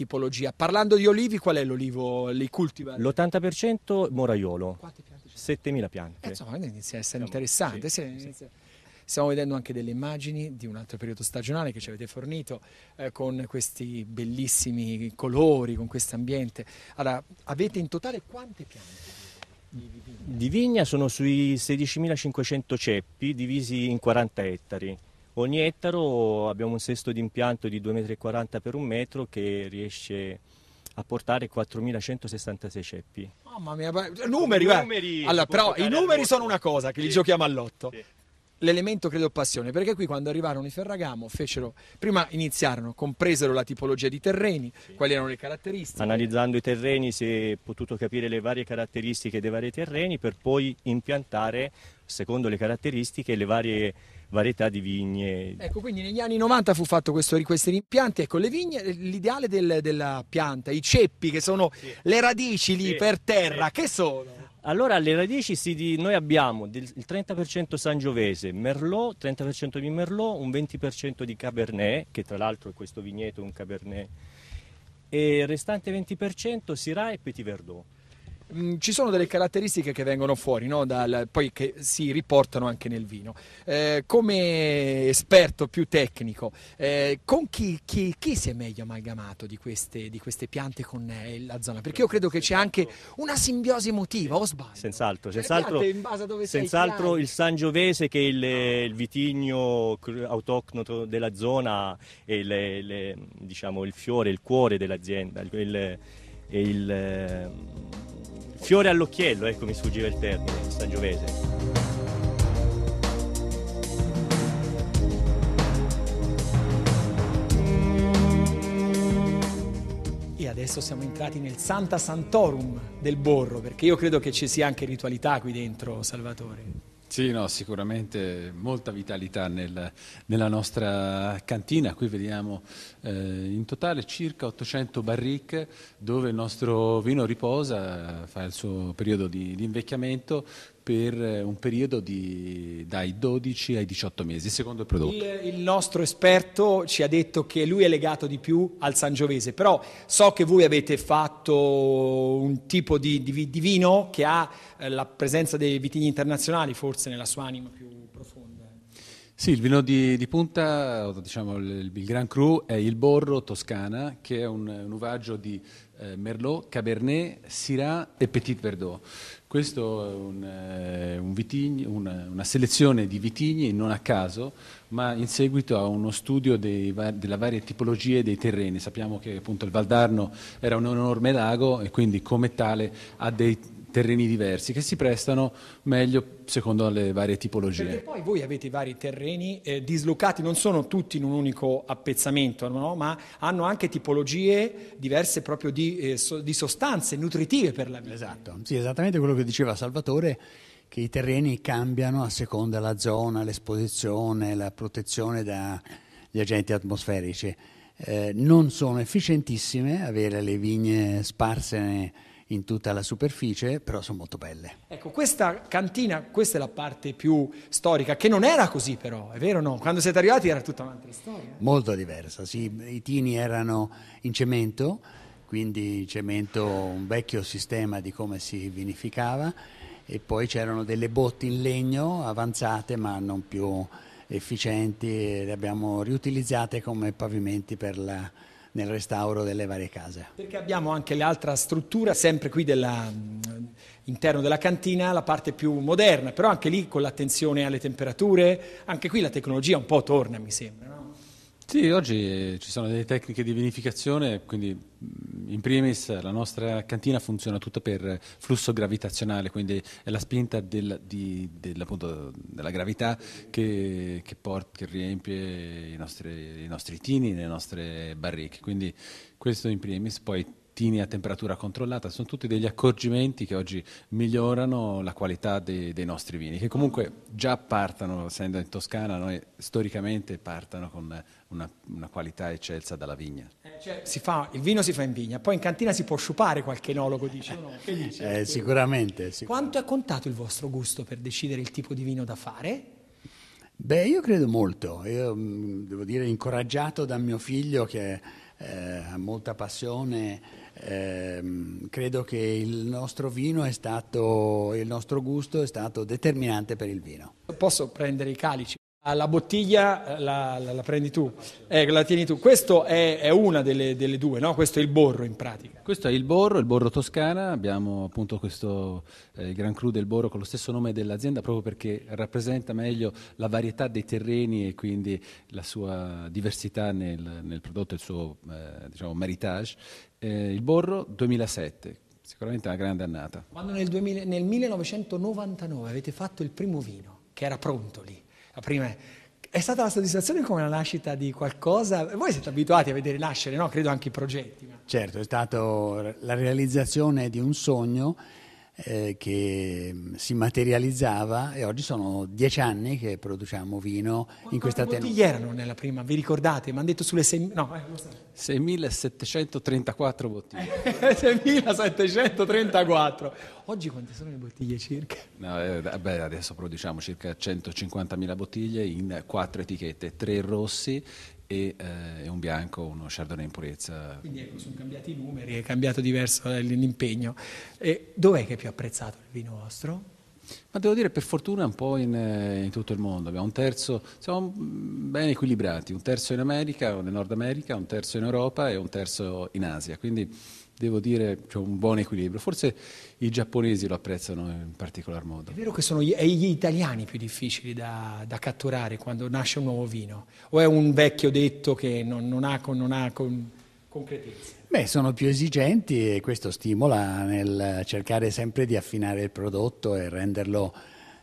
tipologia. Parlando di olivi, qual è l'olivo, li cultiva? L'80% moraiolo, Quante piante 7000 piante. Eh, insomma, inizia a essere interessante. Sì, sì, sì. Stiamo vedendo anche delle immagini di un altro periodo stagionale che ci avete fornito eh, con questi bellissimi colori, con questo ambiente. Allora, avete in totale quante piante? Di vigna sono sui 16.500 ceppi divisi in 40 ettari. Ogni ettaro abbiamo un sesto di impianto di 2,40 m per un metro che riesce a portare 4.166 ceppi. Mamma mia, numeri, I numeri allora, però i numeri sono una cosa che sì. li giochiamo all'otto. Sì. L'elemento credo passione, perché qui quando arrivarono i Ferragamo fecero, prima iniziarono, compresero la tipologia di terreni, sì. quali erano le caratteristiche. Analizzando i terreni si è potuto capire le varie caratteristiche dei vari terreni per poi impiantare, secondo le caratteristiche, le varie varietà di vigne. Ecco, quindi negli anni 90 fu fatto questo, questi rimpianti, ecco, le vigne, l'ideale del, della pianta, i ceppi che sono sì. le radici lì sì. per terra, sì. che sono? Allora le radici si, noi abbiamo il 30% sangiovese, merlot, 30% di merlot, un 20% di cabernet, che tra l'altro è questo vigneto un cabernet, e il restante 20% syrah e petit verdot. Mm, ci sono delle caratteristiche che vengono fuori, no? Dal, poi che si riportano anche nel vino. Eh, come esperto più tecnico, eh, con chi, chi, chi, si è meglio amalgamato di queste, di queste piante con eh, la zona? Perché io credo che c'è anche una simbiosi emotiva, o sbaglio? Senz'altro, cioè, senz'altro, senz'altro il Sangiovese che è il, eh, il vitigno autoctono della zona e il, il, diciamo, il fiore, il cuore dell'azienda, il, il, il, ehm, fiore all'occhiello, ecco mi sfuggiva il termine, sangiovese. adesso siamo entrati nel Santa Santorum del Borro, perché io credo che ci sia anche ritualità qui dentro, Salvatore. Sì, no, sicuramente molta vitalità nel, nella nostra cantina. Qui vediamo eh, in totale circa 800 barrique dove il nostro vino riposa, fa il suo periodo di, di invecchiamento per eh, un periodo di, dai 12 ai 18 mesi, secondo il prodotto. Il, il, nostro esperto ci ha detto che lui è legato di più al Sangiovese, però so che voi avete fatto un tipo di, di, di vino che ha eh, la presenza dei vitigni internazionali forse nella sua anima più profonda. Sì, il vino di, di punta, diciamo il, il, Gran Cru, è il Borro Toscana, che è un, un uvaggio di eh, Merlot, Cabernet, Syrah e Petit Verdot. Questa è un, eh, un vitigno, una, una, selezione di vitigni non a caso, ma in seguito a uno studio dei, della varie tipologie dei terreni. Sappiamo che appunto il Val d'Arno era un enorme lago e quindi come tale ha dei terreni diversi che si prestano meglio secondo le varie tipologie. Perché poi voi avete vari terreni eh, dislocati, non sono tutti in un unico appezzamento, no? ma hanno anche tipologie diverse proprio di, eh, so, di sostanze nutritive per la vita. Esatto, sì, esattamente quello che diceva Salvatore che i terreni cambiano a seconda della zona, l'esposizione, la protezione dagli agenti atmosferici. Eh, non sono efficientissime avere le vigne sparse in tutta la superficie, però sono molto belle. Ecco, questa cantina, questa è la parte più storica, che non era così però, è vero o no? Quando siete arrivati era tutta un'altra storia. Molto diversa, sì, i tini erano in cemento, quindi in cemento un vecchio sistema di come si vinificava e poi c'erano delle botti in legno avanzate ma non più efficienti, le abbiamo riutilizzate come pavimenti per la nel restauro delle varie case. Perché abbiamo anche l'altra struttura, sempre qui all'interno della cantina, la parte più moderna, però anche lì con l'attenzione alle temperature, anche qui la tecnologia un po' torna, mi sembra. No? Sì, oggi ci sono delle tecniche di vinificazione, quindi in primis la nostra cantina funziona tutta per flusso gravitazionale, quindi è la spinta del, di, del, appunto, della gravità che, che, port, che riempie i nostri, i nostri tini, le nostre barricche. Quindi questo in primis, poi mattini a temperatura controllata, sono tutti degli accorgimenti che oggi migliorano la qualità dei, dei nostri vini, che comunque già partono, essendo in Toscana, noi storicamente partono con una, una, qualità eccelsa dalla vigna. Eh, cioè, fa, il vino si fa in vigna, poi in cantina si può sciupare qualche enologo, dice no? Eh, che dice? Eh, sicuramente, sicuramente. Quanto è contato il vostro gusto per decidere il tipo di vino da fare? Beh, io credo molto. Io mm, devo dire incoraggiato da mio figlio che eh, ha molta passione Ehm, credo che il nostro vino è stato, il nostro gusto è stato determinante per il vino. Posso prendere i calici? Ah, la bottiglia eh, la, la, la prendi tu, eh, la tieni tu. Questo è, è una delle, delle due, no? questo è il borro in pratica. Questo è il borro, il borro toscana, abbiamo appunto questo eh, Gran Cru del Borro con lo stesso nome dell'azienda proprio perché rappresenta meglio la varietà dei terreni e quindi la sua diversità nel, nel prodotto, il suo eh, diciamo, maritage. Eh, il borro 2007, sicuramente una grande annata. Quando nel, 2000, nel 1999 avete fatto il primo vino, che era pronto lì, prima è stata la soddisfazione come la nascita di qualcosa? Voi siete abituati a vedere nascere, no? credo anche i progetti. Ma... Certo, è stata la realizzazione di un sogno eh, che mm, si materializzava e oggi sono dieci anni che produciamo vino Quanto in questa tenuta. Quanti erano nella prima, vi ricordate? Mi hanno detto sulle 6.000, no, eh, 6.734 bottiglie. 6.734. Oggi quante sono le bottiglie circa? No, eh, beh, adesso produciamo circa 150.000 bottiglie in quattro etichette, tre rossi e, eh, un bianco, uno Chardonnay in purezza. Quindi ecco, sono cambiati i numeri, è cambiato diverso eh, l'impegno. E dov'è che è più apprezzato il vino vostro? Ma devo dire per fortuna un po' in, eh, in tutto il mondo, abbiamo un terzo, siamo mm, ben equilibrati, un terzo in America, nel Nord America, un terzo in Europa e un terzo in Asia, quindi devo dire, c'è un buon equilibrio. Forse i giapponesi lo apprezzano in particolar modo. È vero che sono gli, gli italiani più difficili da, da, catturare quando nasce un nuovo vino? O è un vecchio detto che non, non ha, non ha con, concretezza? Beh, sono più esigenti e questo stimola nel cercare sempre di affinare il prodotto e renderlo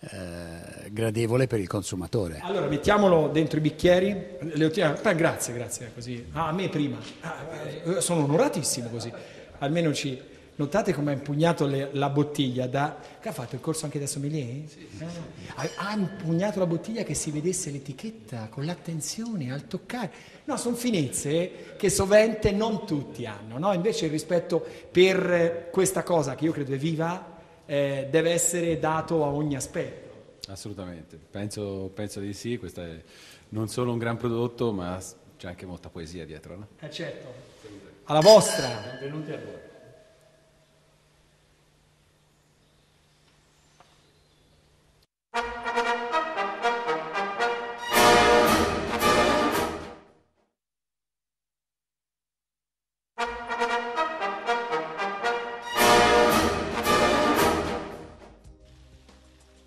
eh, gradevole per il consumatore. Allora mettiamolo dentro i bicchieri. Le, ah, grazie, grazie. Così. Ah, a me prima. Ah, eh, sono onoratissimo così almeno ci... Notate come ha impugnato le, la bottiglia da... che ha fatto il corso anche da sommelier? Sì, eh? sì. Ha, ha, impugnato la bottiglia che si vedesse l'etichetta con l'attenzione al toccare. No, sono finezze che sovente non tutti hanno, no? Invece il rispetto per questa cosa che io credo è viva eh, deve essere dato a ogni aspetto. Assolutamente, penso, penso di sì, questo è non solo un gran prodotto ma c'è anche molta poesia dietro, no? Eh certo alla vostra. Benvenuti a voi.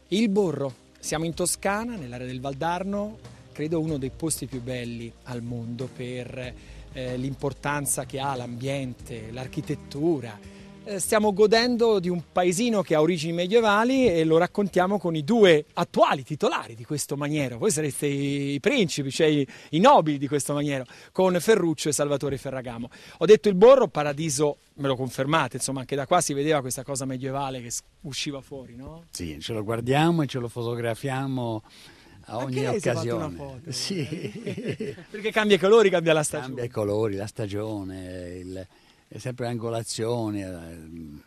Il Borro, siamo in Toscana, nell'area del Valdarno, credo uno dei posti più belli al mondo per eh, l'importanza che ha l'ambiente, l'architettura. Eh, stiamo godendo di un paesino che ha origini medievali e lo raccontiamo con i due attuali titolari di questo maniero. Voi sareste i principi, cioè i nobili di questo maniero, con Ferruccio e Salvatore Ferragamo. Ho detto il Borro, paradiso me lo confermate, insomma, anche da qua si vedeva questa cosa medievale che usciva fuori, no? Sì, ce lo guardiamo e ce lo fotografiamo a ogni occasione. Sì. Perché cambia i colori, cambia la stagione. Cambia i colori, la stagione, il, sempre angolazioni. Eh, mm.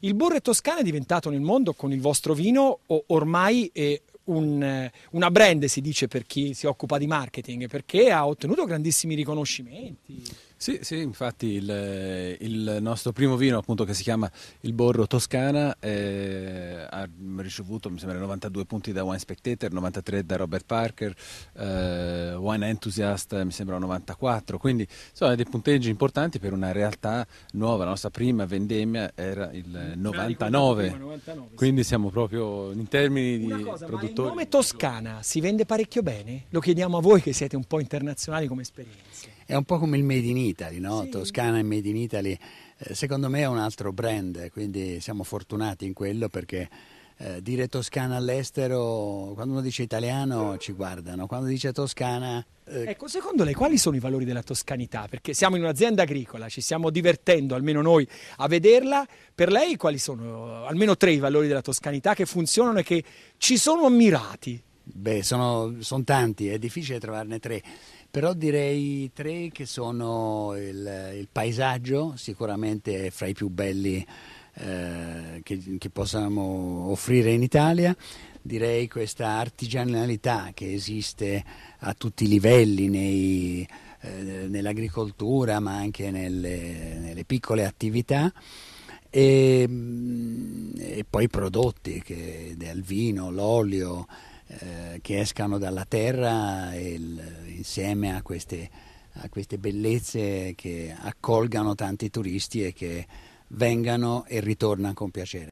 Il burro toscano è diventato nel mondo con il vostro vino ormai è un, eh, una brand, si dice per chi si occupa di marketing, perché ha ottenuto grandissimi riconoscimenti. Sì, sì, infatti il, il, nostro primo vino appunto che si chiama il Borro Toscana eh, ha ricevuto mi sembra 92 punti da Wine Spectator, 93 da Robert Parker, eh, Wine Enthusiast mi sembra 94, quindi sono dei punteggi importanti per una realtà nuova, la nostra prima vendemmia era il 99, quindi siamo proprio in termini di cosa, produttori. Ma il nome Toscana si vende parecchio bene? Lo chiediamo a voi che siete un po' internazionali come esperienze. È un po' come il Made in Italy, no? Sì. Toscana e Made in Italy, eh, secondo me è un altro brand, quindi siamo fortunati in quello perché eh, dire Toscana all'estero, quando uno dice italiano ci guardano, quando dice Toscana... Eh... Ecco, secondo lei quali sono i valori della toscanità? Perché siamo in un'azienda agricola, ci stiamo divertendo almeno noi a vederla, per lei quali sono almeno tre i valori della toscanità che funzionano e che ci sono ammirati? Beh, sono, sono tanti, è difficile trovarne tre, però direi tre che sono il, il paesaggio, sicuramente è fra i più belli eh, che, che possiamo offrire in Italia, direi questa artigianalità che esiste a tutti i livelli nei, eh, nell'agricoltura ma anche nelle, nelle piccole attività e, mm, e poi prodotti che, del vino, l'olio, eh, che escano dalla terra il, insieme a queste, a queste, bellezze che accolgano tanti turisti e che vengano e ritornano con piacere.